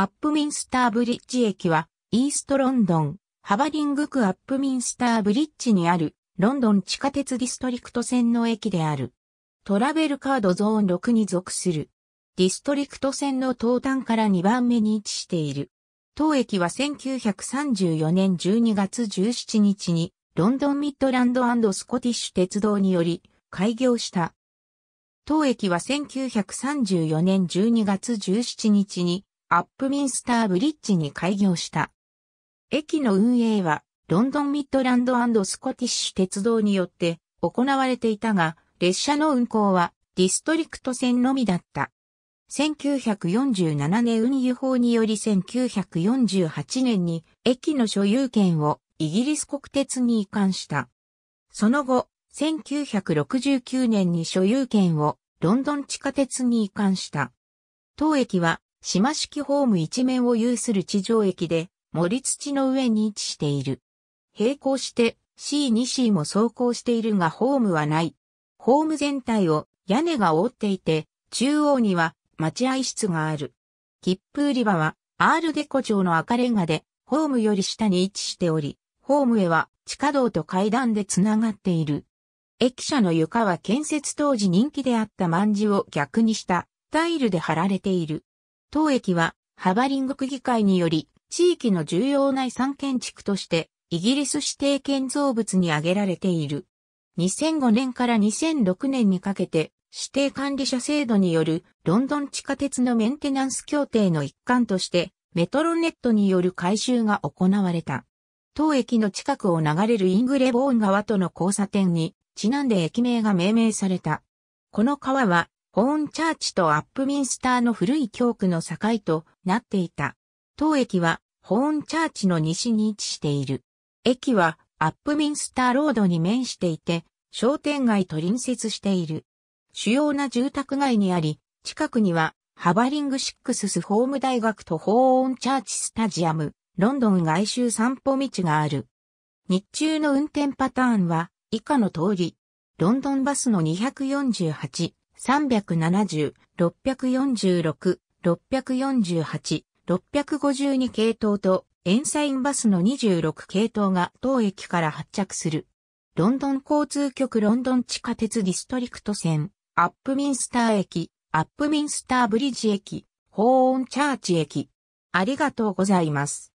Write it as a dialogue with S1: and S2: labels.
S1: アップミンスターブリッジ駅は、イーストロンドン、ハバリング区アップミンスターブリッジにある、ロンドン地下鉄ディストリクト線の駅である。トラベルカードゾーン6に属する。ディストリクト線の東端から2番目に位置している。当駅は1934年12月17日に、ロンドンミッドランドスコティッシュ鉄道により、開業した。当駅は1934年12月17日に、アップミンスターブリッジに開業した。駅の運営は、ロンドンミッドランドスコティッシュ鉄道によって行われていたが、列車の運行はディストリクト線のみだった。1947年運輸法により1948年に駅の所有権をイギリス国鉄に移管した。その後、1969年に所有権をロンドン地下鉄に移管した。当駅は島式ホーム一面を有する地上駅で、森土の上に位置している。並行して C2C も走行しているがホームはない。ホーム全体を屋根が覆っていて、中央には待合室がある。切符売り場はアールデコ町の赤レンガで、ホームより下に位置しており、ホームへは地下道と階段でつながっている。駅舎の床は建設当時人気であった万字を逆にしたタイルで貼られている。当駅は、ハバリング区議会により、地域の重要な遺産建築として、イギリス指定建造物に挙げられている。2005年から2006年にかけて、指定管理者制度によるロンドン地下鉄のメンテナンス協定の一環として、メトロネットによる改修が行われた。当駅の近くを流れるイングレボーン川との交差点に、ちなんで駅名が命名された。この川はオーンチャーチとアップミンスターの古い教区の境となっていた。当駅はホーンチャーチの西に位置している。駅はアップミンスターロードに面していて、商店街と隣接している。主要な住宅街にあり、近くにはハバリングシックススホーム大学とホーンチャーチスタジアム、ロンドン外周散歩道がある。日中の運転パターンは以下の通り、ロンドンバスの248、370、646、648、652系統と、エンサインバスの26系統が当駅から発着する。ロンドン交通局ロンドン地下鉄ディストリクト線、アップミンスター駅、アップミンスターブリッジ駅、ホーンチャーチ駅。ありがとうございます。